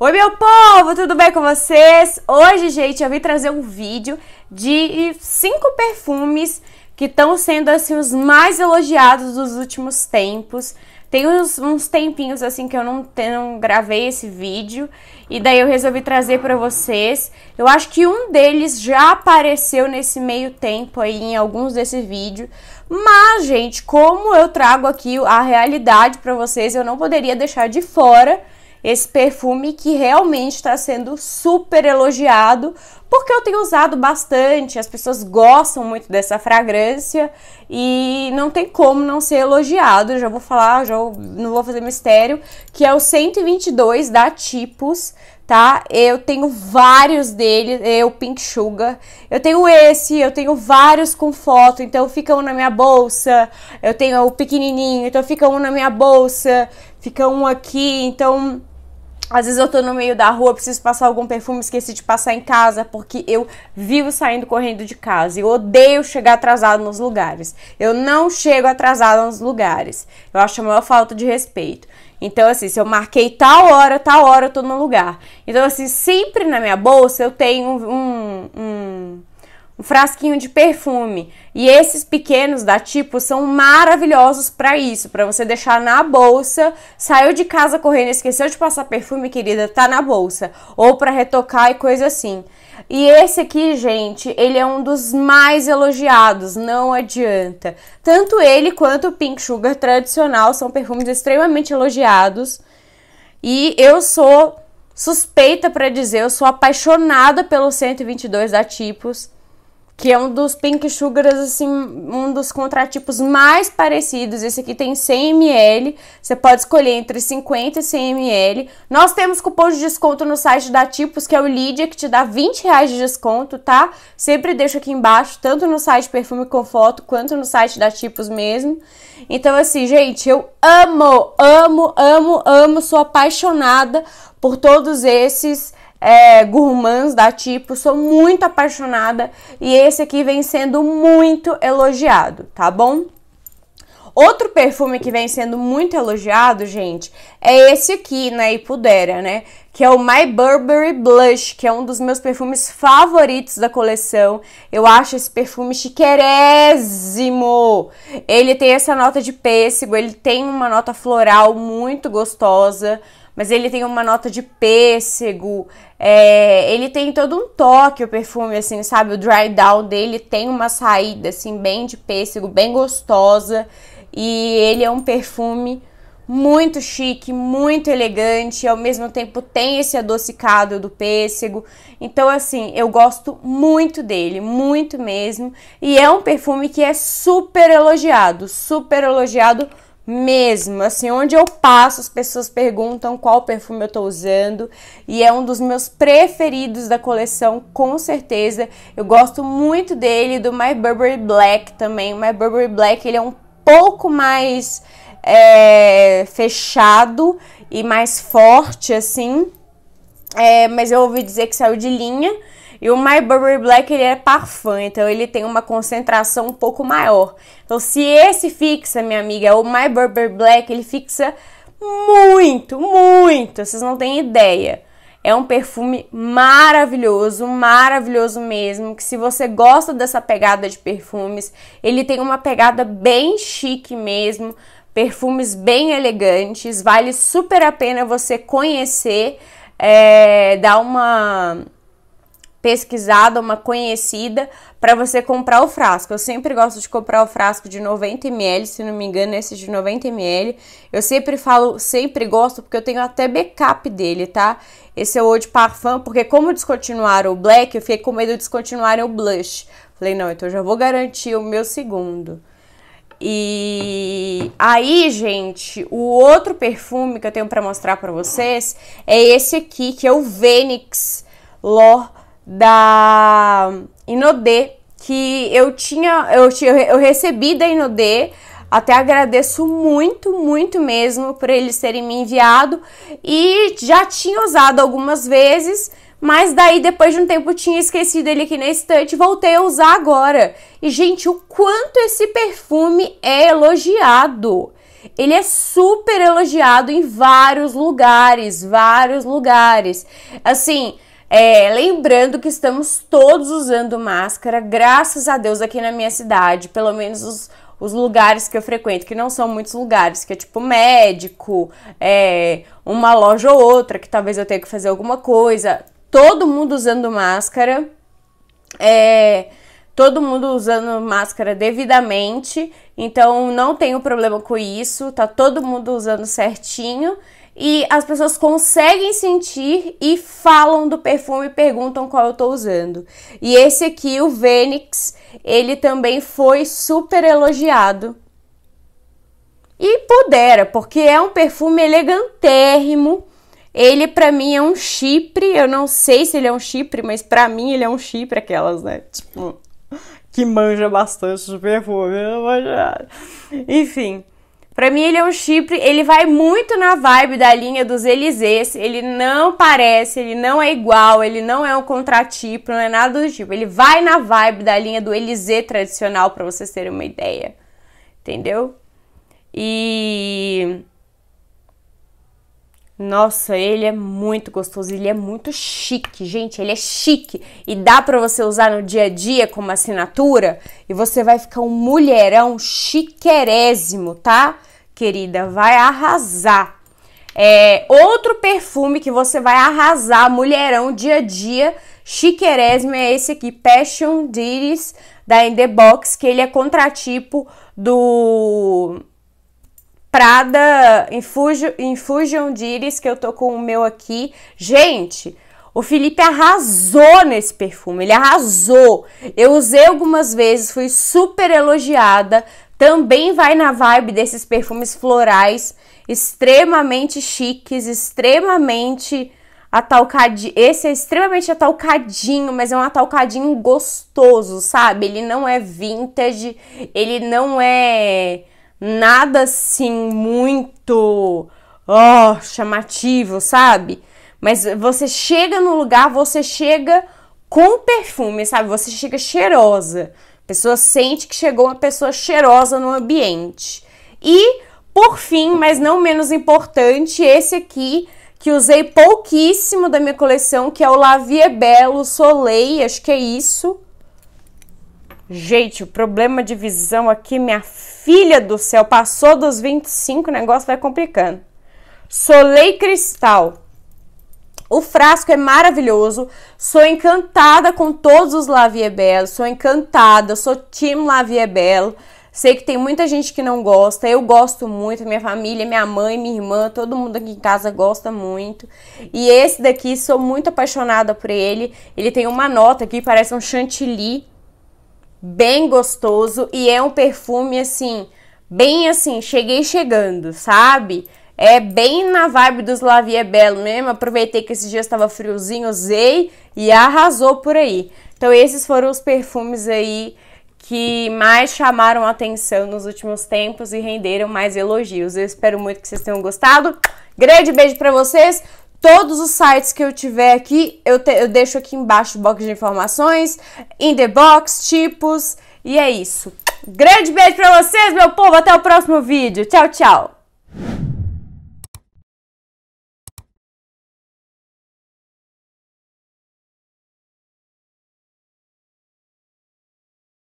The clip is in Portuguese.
Oi, meu povo, tudo bem com vocês? Hoje, gente, eu vim trazer um vídeo de cinco perfumes que estão sendo, assim, os mais elogiados dos últimos tempos. Tem uns, uns tempinhos, assim, que eu não, não gravei esse vídeo e daí eu resolvi trazer para vocês. Eu acho que um deles já apareceu nesse meio tempo aí, em alguns desses vídeos, Mas, gente, como eu trago aqui a realidade para vocês, eu não poderia deixar de fora esse perfume que realmente está sendo super elogiado, porque eu tenho usado bastante, as pessoas gostam muito dessa fragrância e não tem como não ser elogiado. já vou falar, já não vou fazer mistério, que é o 122 da Tipos, tá? Eu tenho vários dele, eu é Pink Sugar. Eu tenho esse, eu tenho vários com foto, então fica um na minha bolsa. Eu tenho o pequenininho, então fica um na minha bolsa, fica um aqui, então às vezes eu tô no meio da rua, preciso passar algum perfume, esqueci de passar em casa, porque eu vivo saindo correndo de casa. Eu odeio chegar atrasado nos lugares. Eu não chego atrasado nos lugares. Eu acho a maior falta de respeito. Então, assim, se eu marquei tal hora, tal hora eu tô no lugar. Então, assim, sempre na minha bolsa eu tenho um, um, um um frasquinho de perfume. E esses pequenos da Tipo são maravilhosos para isso, para você deixar na bolsa. Saiu de casa correndo, esqueceu de passar perfume, querida, tá na bolsa. Ou para retocar e coisa assim. E esse aqui, gente, ele é um dos mais elogiados, não adianta. Tanto ele quanto o Pink Sugar tradicional são perfumes extremamente elogiados. E eu sou suspeita para dizer, eu sou apaixonada pelo 122 da Tipos que é um dos pink sugars, assim, um dos contratipos mais parecidos. Esse aqui tem 100 ml, você pode escolher entre 50 e 100 ml. Nós temos cupom de desconto no site da Tipos, que é o Lídia, que te dá 20 reais de desconto, tá? Sempre deixo aqui embaixo, tanto no site Perfume com Foto, quanto no site da Tipos mesmo. Então, assim, gente, eu amo, amo, amo, amo, sou apaixonada por todos esses é, gourmands da Tipo, sou muito apaixonada e esse aqui vem sendo muito elogiado, tá bom? Outro perfume que vem sendo muito elogiado, gente, é esse aqui, na né, Ipudera, né? Que é o My Burberry Blush, que é um dos meus perfumes favoritos da coleção. Eu acho esse perfume chiquerésimo. Ele tem essa nota de pêssego, ele tem uma nota floral muito gostosa mas ele tem uma nota de pêssego, é, ele tem todo um toque o perfume, assim, sabe? O dry down dele tem uma saída, assim, bem de pêssego, bem gostosa. E ele é um perfume muito chique, muito elegante, e ao mesmo tempo tem esse adocicado do pêssego. Então, assim, eu gosto muito dele, muito mesmo. E é um perfume que é super elogiado, super elogiado mesmo. Assim, onde eu passo, as pessoas perguntam qual perfume eu tô usando e é um dos meus preferidos da coleção, com certeza. Eu gosto muito dele, do My Burberry Black também. O My Burberry Black, ele é um pouco mais é, fechado e mais forte, assim. É, mas eu ouvi dizer que saiu de linha. E o My Burberry Black ele é parfum, então ele tem uma concentração um pouco maior. Então se esse fixa, minha amiga, o My Burberry Black, ele fixa muito, muito, vocês não têm ideia. É um perfume maravilhoso, maravilhoso mesmo. Que se você gosta dessa pegada de perfumes, ele tem uma pegada bem chique mesmo, perfumes bem elegantes. Vale super a pena você conhecer, é, dar uma pesquisada, uma conhecida, para você comprar o frasco. Eu sempre gosto de comprar o frasco de 90 ml, se não me engano, esse de 90 ml. Eu sempre falo, sempre gosto, porque eu tenho até backup dele, tá? Esse é o Eau de Parfum, porque como descontinuaram o Black, eu fiquei com medo de descontinuarem o Blush. Falei, não, então já vou garantir o meu segundo. E aí, gente, o outro perfume que eu tenho para mostrar para vocês é esse aqui, que é o Venix Lore da Inodê, que eu tinha, eu, eu recebi da Inodê, até agradeço muito, muito mesmo por eles terem me enviado e já tinha usado algumas vezes, mas daí depois de um tempo tinha esquecido ele aqui na estante, voltei a usar agora. E gente, o quanto esse perfume é elogiado. Ele é super elogiado em vários lugares, vários lugares. Assim, é, lembrando que estamos todos usando máscara, graças a Deus, aqui na minha cidade, pelo menos os, os lugares que eu frequento, que não são muitos lugares, que é tipo médico, é, uma loja ou outra, que talvez eu tenha que fazer alguma coisa, todo mundo usando máscara, é, todo mundo usando máscara devidamente, então não tenho problema com isso, tá todo mundo usando certinho e as pessoas conseguem sentir e falam do perfume e perguntam qual eu tô usando. E esse aqui, o Vênix, ele também foi super elogiado. E pudera, porque é um perfume elegantérrimo. Ele para mim é um chipre, eu não sei se ele é um chipre, mas para mim ele é um chipre aquelas, né? Tipo, que manja bastante de perfume, manja. Enfim, para mim, ele é um chipre, ele vai muito na vibe da linha dos Elisés. Ele não parece, ele não é igual, ele não é um contratipo, não é nada do tipo. Ele vai na vibe da linha do Elisé tradicional, para vocês terem uma ideia. Entendeu? E. Nossa, ele é muito gostoso, ele é muito chique, gente, ele é chique e dá para você usar no dia a dia como assinatura e você vai ficar um mulherão chiquerésimo, tá? querida, vai arrasar. É, outro perfume que você vai arrasar, mulherão, dia a dia, chiquerésimo, é esse aqui, Passion Diris, da In The Box, que ele é contratipo do Prada Infusion, Infusion Diris, que eu tô com o meu aqui. Gente, o Felipe arrasou nesse perfume, ele arrasou. Eu usei algumas vezes, fui super elogiada, também vai na vibe desses perfumes florais extremamente chiques, extremamente atalcadinho. Esse é extremamente atalcadinho, mas é um atalcadinho gostoso, sabe? Ele não é vintage, ele não é nada assim muito oh, chamativo, sabe? Mas você chega no lugar, você chega com perfume, sabe? Você chega cheirosa pessoa sente que chegou uma pessoa cheirosa no ambiente. E, por fim, mas não menos importante, esse aqui que usei pouquíssimo da minha coleção, que é o Lavie Belo Soleil, acho que é isso. Gente, o problema de visão aqui, minha filha do céu, passou dos 25, o negócio vai complicando. Soleil Cristal. O frasco é maravilhoso. Sou encantada com todos os Laviebel. Sou encantada. Sou time Laviebel. Sei que tem muita gente que não gosta. Eu gosto muito. Minha família, minha mãe, minha irmã, todo mundo aqui em casa gosta muito. E esse daqui, sou muito apaixonada por ele. Ele tem uma nota aqui, parece um chantilly. Bem gostoso. E é um perfume assim bem assim, cheguei chegando, sabe? É bem na vibe dos Lavie é Belo mesmo. Aproveitei que esse dia estava friozinho, usei e arrasou por aí. Então esses foram os perfumes aí que mais chamaram atenção nos últimos tempos e renderam mais elogios. Eu espero muito que vocês tenham gostado. Grande beijo para vocês. Todos os sites que eu tiver aqui, eu, te, eu deixo aqui embaixo o box de informações, in the box, tipos, e é isso. Grande beijo para vocês, meu povo, até o próximo vídeo. Tchau, tchau.